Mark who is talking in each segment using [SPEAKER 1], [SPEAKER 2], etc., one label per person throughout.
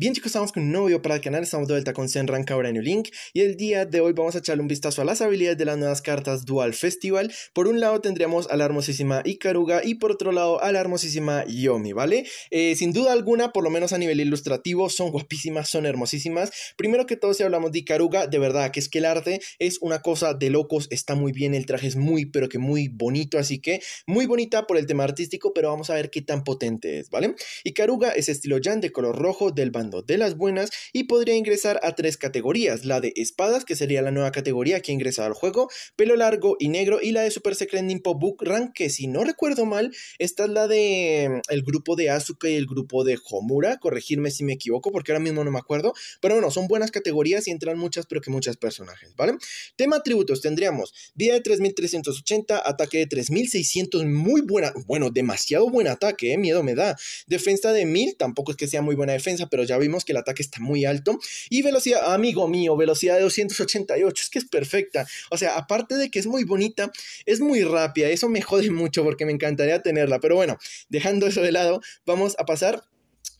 [SPEAKER 1] Bien chicos, estamos con un nuevo video para el canal, estamos de vuelta con Senran Kabra New Link y el día de hoy vamos a echarle un vistazo a las habilidades de las nuevas cartas Dual Festival. Por un lado tendríamos a la hermosísima Ikaruga y por otro lado a la hermosísima Yomi, ¿vale? Eh, sin duda alguna, por lo menos a nivel ilustrativo, son guapísimas, son hermosísimas. Primero que todo, si hablamos de Ikaruga, de verdad que es que el arte es una cosa de locos, está muy bien, el traje es muy pero que muy bonito, así que muy bonita por el tema artístico, pero vamos a ver qué tan potente es, ¿vale? Ikaruga es estilo Jan de color rojo del bandido de las buenas y podría ingresar a tres categorías, la de espadas, que sería la nueva categoría que ingresa al juego, pelo largo y negro, y la de Super Secret Nimpo Book Rank, que si no recuerdo mal, esta es la de mm, el grupo de azuka y el grupo de Homura, corregirme si me equivoco, porque ahora mismo no me acuerdo, pero bueno, son buenas categorías y entran muchas, pero que muchas personajes, ¿vale? Tema atributos, tendríamos vida de 3380, ataque de 3600, muy buena, bueno, demasiado buen ataque, eh, miedo me da, defensa de 1000, tampoco es que sea muy buena defensa, pero ya vimos que el ataque está muy alto. Y velocidad, amigo mío, velocidad de 288, es que es perfecta. O sea, aparte de que es muy bonita, es muy rápida. Eso me jode mucho porque me encantaría tenerla. Pero bueno, dejando eso de lado, vamos a pasar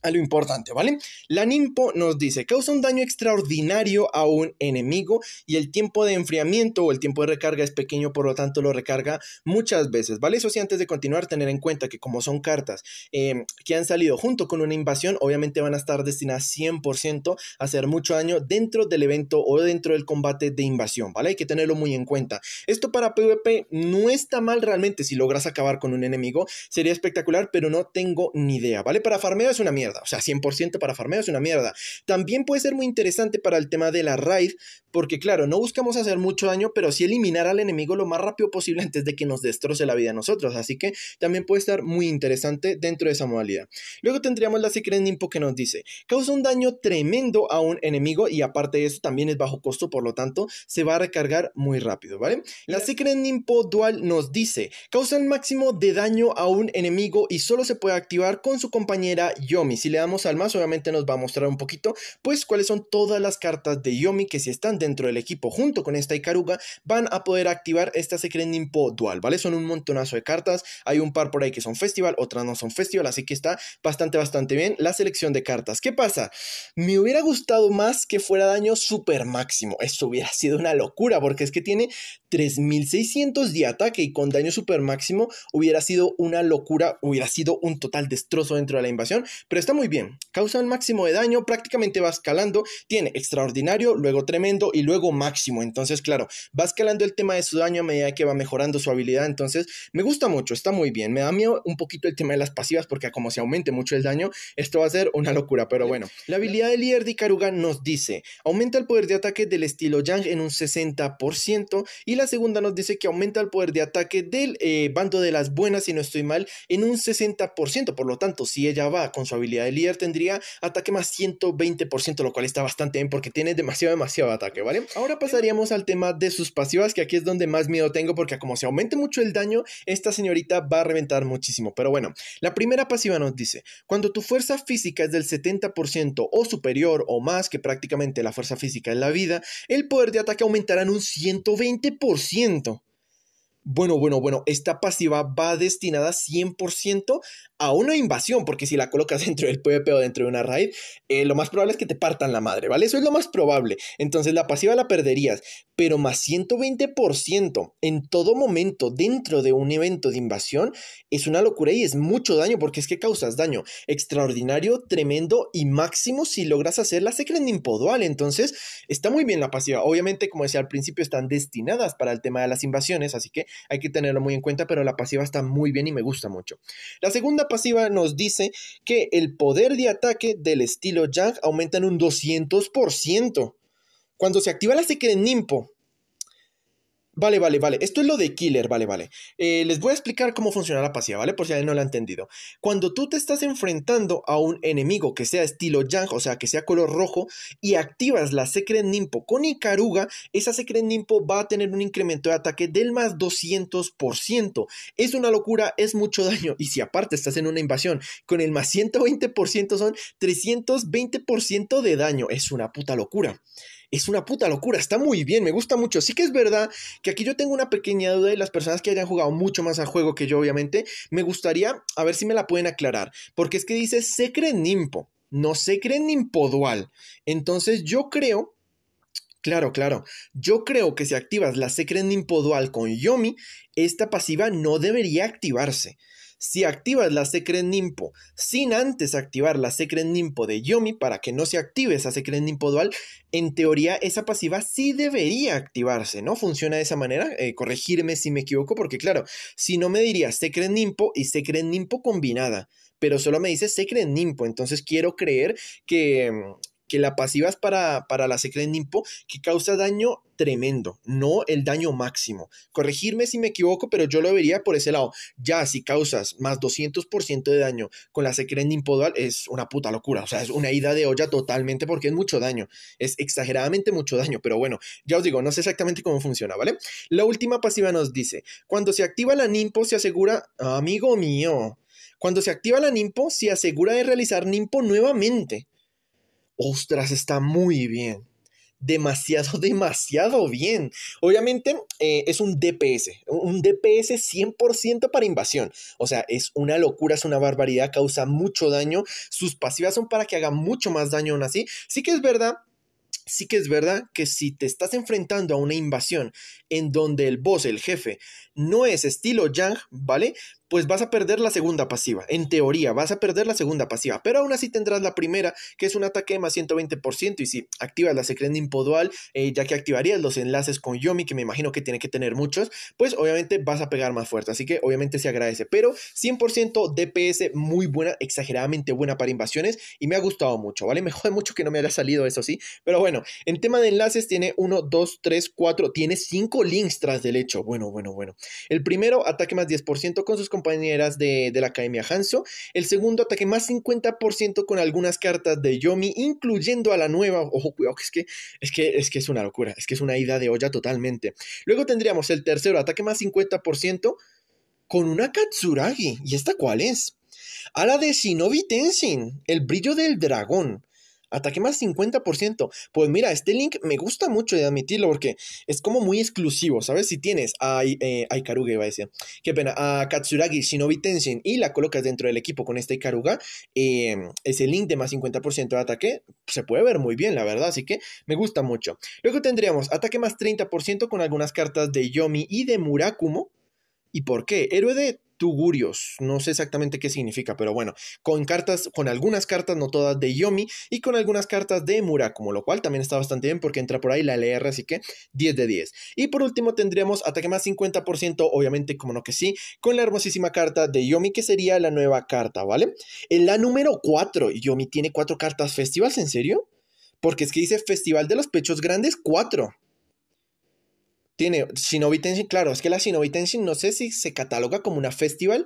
[SPEAKER 1] a lo importante, ¿vale? La Nimpo nos dice, causa un daño extraordinario a un enemigo y el tiempo de enfriamiento o el tiempo de recarga es pequeño, por lo tanto lo recarga muchas veces, ¿vale? Eso sí, antes de continuar, tener en cuenta que como son cartas em, que han salido junto con una invasión, obviamente van a estar destinadas 100% a hacer mucho daño dentro del evento o dentro del combate de invasión, ¿vale? Hay que tenerlo muy en cuenta. Esto para PvP no está mal realmente si logras acabar con un enemigo, sería espectacular, pero no tengo ni idea, ¿vale? Para farmeo es una mierda. O sea, 100% para farmeo es una mierda. También puede ser muy interesante para el tema de la raid, porque claro, no buscamos hacer mucho daño, pero sí eliminar al enemigo lo más rápido posible antes de que nos destroce la vida a nosotros. Así que también puede estar muy interesante dentro de esa modalidad. Luego tendríamos la Secret Nimpo que nos dice, causa un daño tremendo a un enemigo y aparte de eso también es bajo costo, por lo tanto se va a recargar muy rápido, ¿vale? La Secret Nimpo Dual nos dice, causa el máximo de daño a un enemigo y solo se puede activar con su compañera Yo Yomi. Si le damos al más, obviamente nos va a mostrar un poquito, pues cuáles son todas las cartas de Yomi que si están dentro del equipo junto con esta Ikaruga, van a poder activar esta Secret Nimpo Dual, ¿vale? Son un montonazo de cartas, hay un par por ahí que son festival, otras no son festival, así que está bastante, bastante bien la selección de cartas. ¿Qué pasa? Me hubiera gustado más que fuera daño super máximo, eso hubiera sido una locura, porque es que tiene 3600 de ataque y con daño super máximo hubiera sido una locura, hubiera sido un total destrozo dentro de la invasión, pero está muy bien. Causa el máximo de daño, prácticamente va escalando, tiene extraordinario, luego tremendo y luego máximo. Entonces, claro, va escalando el tema de su daño a medida que va mejorando su habilidad. Entonces, me gusta mucho, está muy bien. Me da miedo un poquito el tema de las pasivas porque como se aumente mucho el daño, esto va a ser una locura. Pero bueno, la habilidad de líder de Ikaruga nos dice, aumenta el poder de ataque del estilo Yang en un 60% y la segunda nos dice que aumenta el poder de ataque del eh, bando de las buenas, si no estoy mal, en un 60%. Por lo tanto, si ella va con su habilidad de líder, tendría ataque más 120%, lo cual está bastante bien porque tiene demasiado, demasiado ataque, ¿vale? Ahora pasaríamos al tema de sus pasivas, que aquí es donde más miedo tengo porque como se aumente mucho el daño, esta señorita va a reventar muchísimo. Pero bueno, la primera pasiva nos dice, cuando tu fuerza física es del 70% o superior o más, que prácticamente la fuerza física en la vida, el poder de ataque aumentará en un 120% bueno, bueno, bueno, esta pasiva va destinada 100% a una invasión, porque si la colocas dentro del PvP o dentro de una raid, eh, lo más probable es que te partan la madre, ¿vale? Eso es lo más probable. Entonces la pasiva la perderías, pero más 120% en todo momento dentro de un evento de invasión es una locura y es mucho daño, porque es que causas daño extraordinario, tremendo y máximo si logras hacer la secret impodual. Entonces está muy bien la pasiva. Obviamente, como decía al principio, están destinadas para el tema de las invasiones, así que hay que tenerlo muy en cuenta, pero la pasiva está muy bien y me gusta mucho. La segunda pasiva nos dice que el poder de ataque del estilo Yang aumenta en un 200%. Cuando se activa la de Nimpo, Vale, vale, vale. Esto es lo de Killer, vale, vale. Eh, les voy a explicar cómo funciona la pasiva, ¿vale? Por si alguien no lo ha entendido. Cuando tú te estás enfrentando a un enemigo que sea estilo Yang, o sea, que sea color rojo, y activas la Secret Nimpo con Icaruga, esa Secret Nimpo va a tener un incremento de ataque del más 200%. Es una locura, es mucho daño. Y si aparte estás en una invasión con el más 120%, son 320% de daño. Es una puta locura es una puta locura, está muy bien, me gusta mucho. Sí que es verdad que aquí yo tengo una pequeña duda Y las personas que hayan jugado mucho más al juego que yo, obviamente. Me gustaría, a ver si me la pueden aclarar, porque es que dice cree Nimpo, no se nimpo dual. Entonces yo creo Claro, claro. Yo creo que si activas la Secret Nimpo Dual con Yomi, esta pasiva no debería activarse. Si activas la Secret Nimpo sin antes activar la Secret Nimpo de Yomi para que no se active esa Secret Nimpo Dual, en teoría esa pasiva sí debería activarse, ¿no? Funciona de esa manera. Eh, corregirme si me equivoco, porque claro, si no me diría Secret Nimpo y Secret Nimpo combinada pero solo me dice Secret Nimpo. Entonces quiero creer que mm, que la pasiva es para, para la Secret Nimpo, que causa daño tremendo, no el daño máximo. Corregirme si me equivoco, pero yo lo vería por ese lado. Ya, si causas más 200% de daño con la Secret Nimpo Dual, es una puta locura. O sea, es una ida de olla totalmente porque es mucho daño. Es exageradamente mucho daño, pero bueno, ya os digo, no sé exactamente cómo funciona, ¿vale? La última pasiva nos dice, cuando se activa la Nimpo se asegura, amigo mío, cuando se activa la Nimpo, se asegura de realizar Nimpo nuevamente ostras, está muy bien. Demasiado, demasiado bien. Obviamente eh, es un DPS, un DPS 100% para invasión. O sea, es una locura, es una barbaridad, causa mucho daño. Sus pasivas son para que haga mucho más daño aún así. Sí que es verdad sí que es verdad que si te estás enfrentando a una invasión en donde el boss, el jefe, no es estilo Yang, ¿vale? pues vas a perder la segunda pasiva. En teoría, vas a perder la segunda pasiva, pero aún así tendrás la primera, que es un ataque más 120%. Y si activas la secret Podual, eh, ya que activarías los enlaces con Yomi, que me imagino que tiene que tener muchos, pues obviamente vas a pegar más fuerte. Así que obviamente se agradece, pero 100% DPS muy buena, exageradamente buena para invasiones y me ha gustado mucho, ¿vale? Me jode mucho que no me haya salido eso, sí. Pero bueno, en tema de enlaces tiene 1, 2, 3, 4, tiene 5 links tras del hecho. Bueno, bueno, bueno. El primero, ataque más 10% con sus compañeras de, la Academia Hanzo. El segundo ataque más 50% con algunas cartas de Yomi, incluyendo a la nueva. Ojo, cuidado, que es que, es que es una locura, es que es una ida de olla totalmente. Luego tendríamos el tercero ataque más 50% con una Katsuragi. ¿Y esta cuál es? A la de Shinobi Tenshin, el brillo del dragón. Ataque más 50%. Pues mira, este link me gusta mucho de admitirlo porque es como muy exclusivo, ¿sabes? Si tienes a eh, a Ikaruga, iba a decir, qué pena, a Katsuragi Shinobi Tenshin y la colocas dentro del equipo con esta Ikaruga, em, ese link de más 50% de ataque se puede ver muy bien, la verdad, así que me gusta mucho. Luego tendríamos ataque más 30% con algunas cartas de Yomi y de Murakumo. ¿Y por qué? Héroe de Tugurios, no sé exactamente qué significa, pero bueno, con cartas, con algunas cartas, no todas de Yomi, y con algunas cartas de Mura como lo cual también está bastante bien porque entra por ahí la LR, así que 10 de 10. Y por último tendríamos ataque más 50%, obviamente, como no que sí, con la hermosísima carta de Yomi, que sería la nueva carta, ¿vale? En la número 4, Yomi tiene 4 cartas festivals, ¿en serio? Porque es que dice Festival de los Pechos Grandes 4 tiene Sinovitensin, claro, es que la Sinovitensin no sé si se cataloga como una festival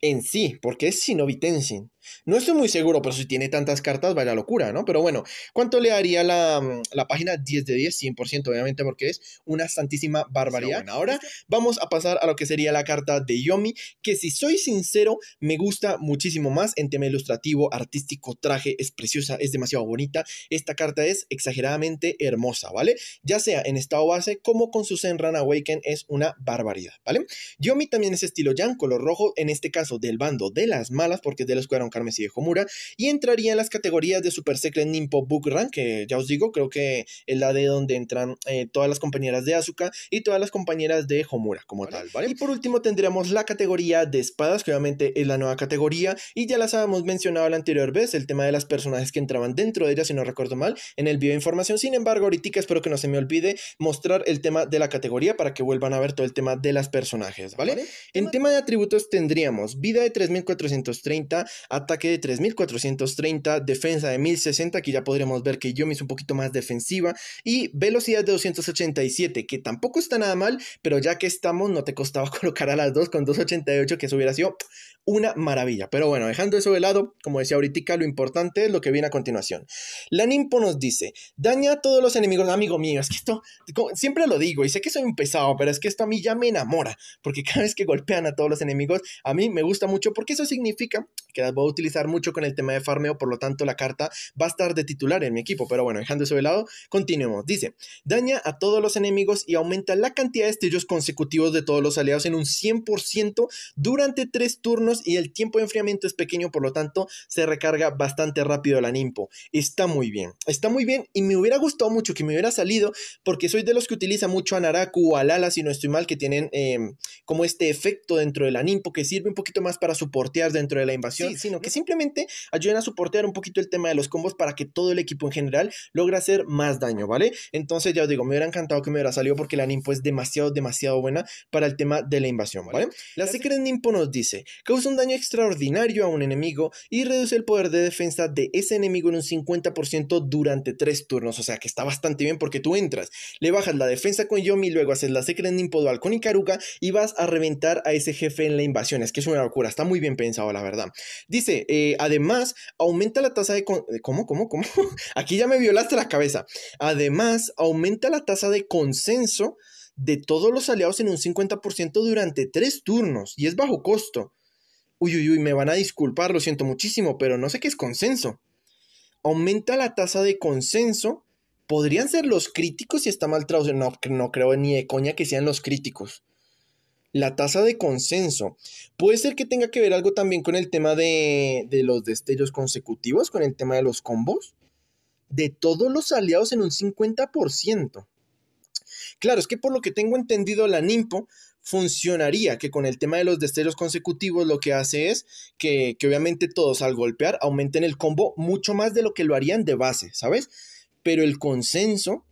[SPEAKER 1] en sí, porque es Sinovitensin. No estoy muy seguro, pero si tiene tantas cartas, vaya locura, ¿no? Pero bueno, ¿cuánto le haría la, mm, página? 10 de 10, 100%, obviamente, porque es una santísima barbaridad. ahora vamos a pasar a lo que sería la carta de Yomi, que si soy sincero, me gusta muchísimo más en tema ilustrativo, artístico, traje, es preciosa, es demasiado bonita. Esta carta es exageradamente hermosa, ¿vale? Ya sea en estado base como con su Senran Awaken, es una barbaridad, ¿vale? Yomi también es estilo en color rojo, en este caso del bando de las malas, porque de los escuadrón carmesí de Homura, y entraría en las categorías de Super Secret Nimpo Book Run, que ya os digo, creo que es la de donde entran eh, todas las compañeras de Asuka y todas las compañeras de Homura como tal, ¿vale? Y por último tendríamos la categoría de espadas, que obviamente es la nueva categoría, y ya las habíamos mencionado la anterior vez, el tema de las personajes que entraban dentro de ella, si no recuerdo mal, en el video de información, sin embargo, ahorita espero que no se me olvide mostrar el tema de la categoría para que vuelvan a ver todo el tema de las personajes, ¿vale? En tema de atributos tendríamos vida de 3430, Ataque de 3430, defensa de 1060, que ya podríamos ver que Yomi es un poquito más defensiva. Y velocidad de 287, que tampoco está nada mal, pero ya que estamos, no te costaba colocar a las dos con 288, que eso hubiera sido una maravilla. Pero bueno, dejando eso de lado, como decía ahorita, lo importante es lo que viene a continuación. La Nimpo nos dice, daña a todos los enemigos, amigo mío, es que esto, siempre lo digo y sé que soy un pesado, pero es que esto a mí ya me enamora, porque cada vez que golpean a todos los enemigos, a mí me gusta mucho porque eso significa que las utilizar mucho con el tema de farmeo, por lo tanto la carta va a estar de titular en mi equipo, pero bueno, dejando eso de lado, continuemos. Dice, daña a todos los enemigos y aumenta la cantidad de estrellos consecutivos de todos los aliados en un 100% durante 3 turnos y el tiempo de enfriamiento es pequeño, por lo tanto se recarga bastante rápido la nimpo. Está muy bien, está muy bien y me hubiera gustado mucho que me hubiera salido porque soy de los que utiliza mucho a Naraku o a Lala, si no estoy mal, que tienen eh, como este efecto dentro de la nimpo que sirve un poquito más para soportear dentro de la invasión, sí, que simplemente ayuden a soportear un poquito el tema de los combos para que todo el equipo en general logre hacer más daño, ¿vale? Entonces ya os digo, me hubiera encantado que me hubiera salido porque la Nimpo es demasiado, demasiado buena para el tema de la invasión, ¿vale? La Secret Nimpo nos dice, causa un daño extraordinario a un enemigo y reduce el poder de defensa de ese enemigo en un 50% durante tres turnos, o sea que está bastante bien porque tú entras, le bajas la defensa con Yomi, luego haces la Secret Nimpo dual con Ikaruga y vas a reventar a ese jefe en la invasión, es que es una locura, está muy bien pensado la verdad. Dice eh, además, aumenta la tasa de... ¿Cómo, cómo, cómo? Aquí ya me violaste la cabeza. Además, aumenta la tasa de consenso de todos los aliados en un 50% durante tres turnos y es bajo costo. Uy, uy, uy, me van a disculpar, lo siento muchísimo, pero no sé qué es consenso. Aumenta la tasa de consenso. Podrían ser los críticos si está mal traducido. No, no creo ni de coña que sean los críticos la tasa de consenso. Puede ser que tenga que ver algo también con el tema de, los destellos consecutivos, con el tema de los combos, de todos los aliados en un 50%. Claro, es que por lo que tengo entendido, la NIMPO funcionaría, que con el tema de los destellos consecutivos lo que hace es que, que, obviamente todos al golpear aumenten el combo mucho más de lo que lo harían de base, ¿sabes? Pero el consenso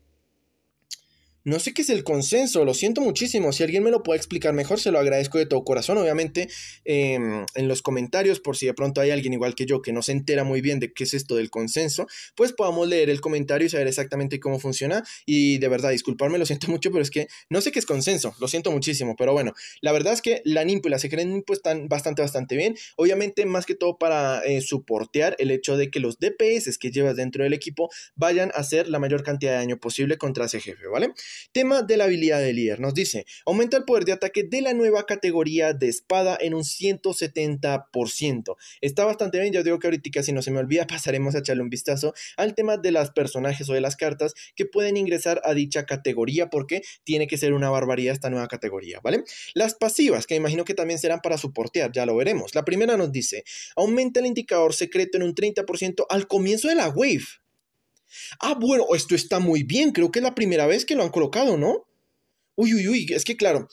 [SPEAKER 1] no sé qué es el consenso, lo siento muchísimo. Si alguien me lo puede explicar mejor, se lo agradezco de todo corazón. Obviamente, em, en los comentarios, por si de pronto hay alguien igual que yo que no se entera muy bien de qué es esto del consenso, pues podamos leer el comentario y saber exactamente cómo funciona. Y de verdad, disculparme, lo siento mucho, pero es que no sé qué es consenso, lo siento muchísimo. Pero bueno, la verdad es que la NIMPO y la SECRENIMPO están bastante, bastante bien. Obviamente, más que todo para eh, soportear el hecho de que los DPS que llevas dentro del equipo vayan a hacer la mayor cantidad de daño posible contra ese jefe, ¿vale? Tema de la habilidad de líder. Nos dice, aumenta el poder de ataque de la nueva categoría de espada en un 170%. Está bastante bien, yo digo que ahorita si no se me olvida pasaremos a echarle un vistazo al tema de las personajes o de las cartas que pueden ingresar a dicha categoría porque tiene que ser una barbaridad esta nueva categoría, ¿vale? Las pasivas, que imagino que también serán para soportear, ya lo veremos. La primera nos dice, aumenta el indicador secreto en un 30% al comienzo de la wave. Ah, bueno, esto está muy bien, creo que es la primera vez que lo han colocado, ¿no? Uy, uy, uy, es que claro,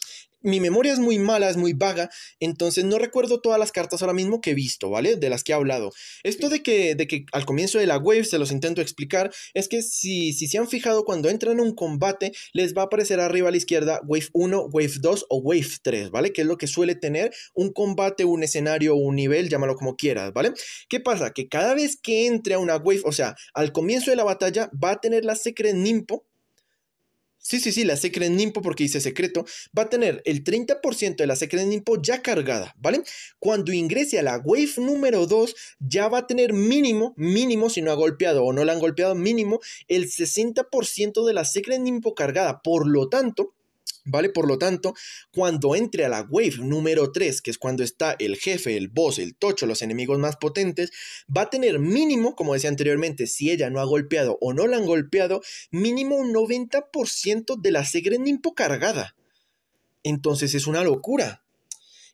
[SPEAKER 1] mi memoria es muy mala, es muy vaga, entonces no recuerdo todas las cartas ahora mismo que he visto, ¿vale? De las que he hablado. Esto de que, de que al comienzo de la wave se los intento explicar, es que si, si se han fijado, cuando entran a un combate, les va a aparecer arriba a la izquierda wave 1, wave 2 o wave 3, ¿vale? Que es lo que suele tener un combate, un escenario, un nivel, llámalo como quieras, ¿vale? ¿Qué pasa? Que cada vez que entre a una wave, o sea, al comienzo de la batalla, va a tener la Secret Nimpo, Sí, sí, sí, la Secret Nimpo, porque dice secreto, va a tener el 30% de la Secret Nimpo ya cargada, ¿vale? Cuando ingrese a la wave número 2, ya va a tener mínimo, mínimo, si no ha golpeado o no la han golpeado, mínimo el 60% de la Secret Nimpo cargada. Por lo tanto, ¿Vale? Por lo tanto, cuando entre a la wave número 3, que es cuando está el jefe, el boss, el tocho, los enemigos más potentes, va a tener mínimo, como decía anteriormente, si ella no ha golpeado o no la han golpeado, mínimo un 90% de la Segre Nimpo cargada. Entonces es una locura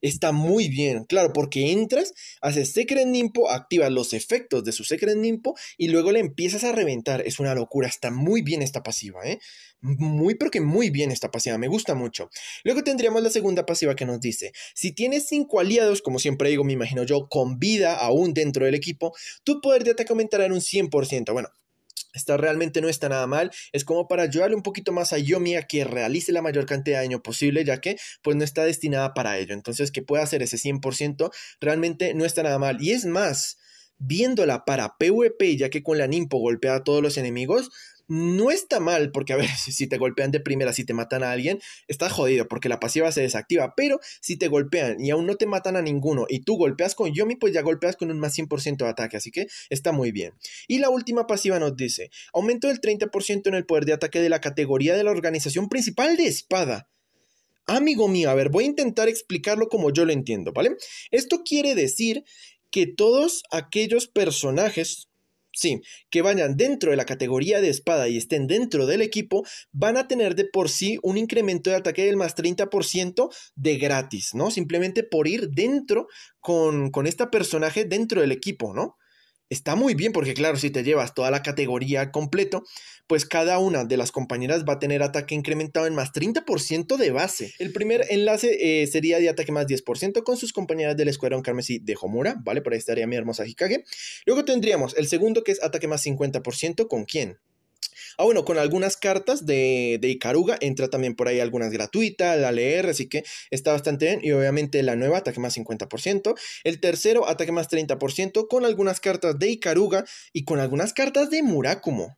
[SPEAKER 1] está muy bien, claro, porque entras, haces Secret Nimpo, activas los efectos de su Secret Nimpo y luego le empiezas a reventar. Es una locura, está muy bien esta pasiva, ¿eh? Muy, pero que muy bien esta pasiva, me gusta mucho. Luego tendríamos la segunda pasiva que nos dice, si tienes cinco aliados, como siempre digo, me imagino yo, con vida aún dentro del equipo, tu poder de ataque aumentará en un 100%. Bueno, esta realmente no está nada mal, es como para ayudarle un poquito más a Yomi a que realice la mayor cantidad de daño posible, ya que pues no está destinada para ello, entonces que pueda hacer ese 100% realmente no está nada mal, y es más, viéndola para PvP, ya que con la Nimpo golpea a todos los enemigos, no está mal, porque a ver, si te golpean de primera, si te matan a alguien, está jodido, porque la pasiva se desactiva, pero si te golpean y aún no te matan a ninguno, y tú golpeas con Yomi, pues ya golpeas con un más 100% de ataque, así que está muy bien. Y la última pasiva nos dice, aumento del 30% en el poder de ataque de la categoría de la organización principal de espada. Amigo mío, a ver, voy a intentar explicarlo como yo lo entiendo, ¿vale? Esto quiere decir que todos aquellos personajes, sí, que vayan dentro de la categoría de espada y estén dentro del equipo, van a tener de por sí un incremento de ataque del más 30% de gratis, ¿no? Simplemente por ir dentro con, con este personaje dentro del equipo, ¿no? Está muy bien porque claro, si te llevas toda la categoría completo, pues cada una de las compañeras va a tener ataque incrementado en más 30% de base. El primer enlace eh, sería de ataque más 10% con sus compañeras del escuadrón carmesí de Homura, ¿vale? Por ahí estaría mi hermosa Hikage. Luego tendríamos el segundo que es ataque más 50% con quién? Ah, bueno, con algunas cartas de, de Icaruga, entra también por ahí algunas gratuitas, la LR, así que está bastante bien. Y obviamente la nueva, ataque más 50%. El tercero, ataque más 30%, con algunas cartas de Icaruga y con algunas cartas de Murakumo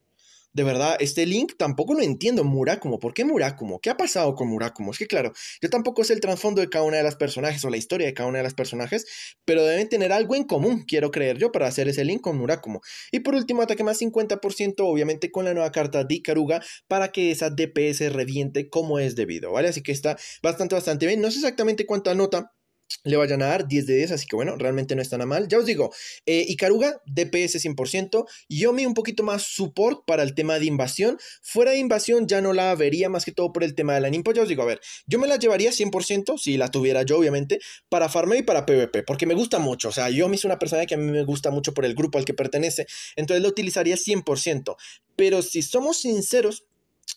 [SPEAKER 1] de verdad, este Link tampoco lo entiendo. Murakumo, ¿por qué Murakumo? ¿Qué ha pasado con Murakumo? Es que claro, yo tampoco sé el trasfondo de cada una de las personajes o la historia de cada una de las personajes, pero deben tener algo en común, quiero creer yo, para hacer ese Link con Murakumo. Y por último, ataque más 50%, obviamente con la nueva carta de Ikaruga, para que esa DPS reviente como es debido, ¿vale? Así que está bastante, bastante bien. No sé exactamente cuánta nota le vayan a dar 10 de 10, así que bueno, realmente no está nada mal. Ya os digo, eh, Icaruga, DPS 100%, Yomi un poquito más support para el tema de invasión. Fuera de invasión ya no la vería más que todo por el tema de la Nimpo. Ya os digo, a ver, yo me la llevaría 100%, si la tuviera yo obviamente, para farmeo y para PvP, porque me gusta mucho. O sea, Yomi es una persona que a mí me gusta mucho por el grupo al que pertenece, entonces la utilizaría 100%. Pero si somos sinceros,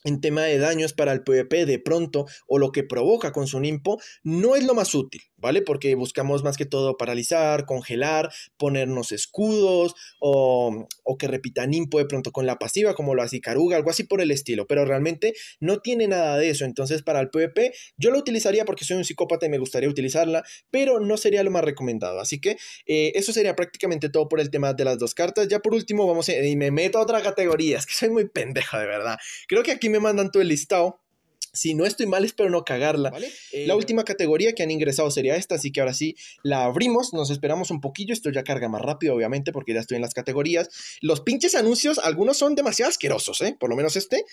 [SPEAKER 1] en tema de daños para el PvP de pronto o lo que provoca con su nimpo, no es lo más útil. ¿vale? Porque buscamos más que todo paralizar, congelar, ponernos escudos o, que repitan impo de pronto con la pasiva, como lo hace Caruga, algo así por el estilo, pero realmente no tiene nada de eso. Entonces, para el PvP, yo lo utilizaría porque soy un psicópata y me gustaría utilizarla, pero no sería lo más recomendado. Así que eh, eso sería prácticamente todo por el tema de las dos cartas. Ya por último, vamos a, eh, y me meto a otra categoría, es que soy muy pendejo de verdad. Creo que aquí me mandan todo el listado si no estoy mal, espero no cagarla. la eh, última categoría que han ingresado sería esta, así que ahora sí la abrimos, nos esperamos un poquillo, esto ya carga más rápido, obviamente, porque ya estoy en las categorías. Los pinches anuncios, algunos son demasiado asquerosos, ¿eh? Por lo menos este.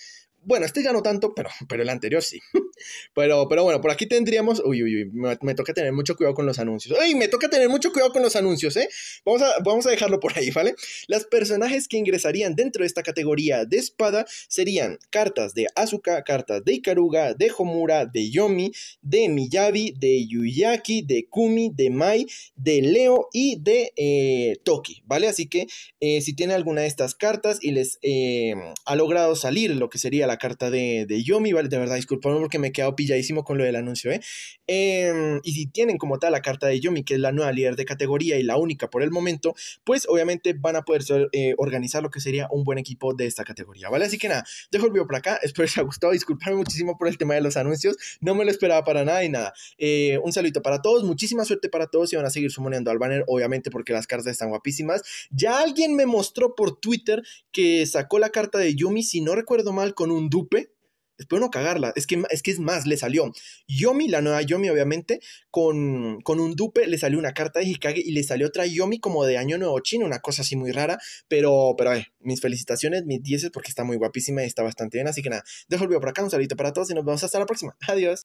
[SPEAKER 1] Bueno, este ya no tanto, pero, pero el anterior sí. pero, pero bueno, por aquí tendríamos... Uy, uy, uy, me, toca tener mucho cuidado con los anuncios. ¡Ay, me toca tener mucho cuidado con los anuncios, eh! Vamos a, vamos a dejarlo por ahí, ¿vale? Las personajes que ingresarían dentro de esta categoría de espada serían cartas de azuka cartas de Ikaru, de Homura, de Yomi, de Miyabi, de Yuyaki, de Kumi, de Mai, de Leo y de eh, Toki, ¿vale? Así que eh, si tiene alguna de estas cartas y les eh, ha logrado salir lo que sería la carta de, Yomi, ¿vale? De verdad, disculpame porque me he quedado pilladísimo con lo del anuncio, ¿eh? Em, y si tienen como tal la carta de Yomi, que es la nueva líder de categoría y la única por el momento, pues obviamente van a poder organizar lo que sería un buen equipo de esta categoría, ¿vale? Así que nada, dejo el video por acá, espero les haya gustado, disculpadme muchísimo por el tema de los anuncios. No me lo esperaba para nada y nada. Eh, un saludito para todos. Muchísima suerte para todos. Y van a seguir sumoneando al banner, obviamente, porque las cartas están guapísimas. Ya alguien me mostró por Twitter que sacó la carta de Yumi, si no recuerdo mal, con un dupe. Espero no cagarla. Es que es, que es más, le salió Yomi, la nueva Yomi, obviamente, con, un dupe, le salió una carta de Hikage y le salió otra Yomi como de Año Nuevo Chino, una cosa así muy rara. Pero, pero, eh, mis felicitaciones, mis dieces, porque está muy guapísima y está bastante bien. Así que nada, dejo el video por acá, un saludo para todos y nos vemos hasta la próxima. Adiós.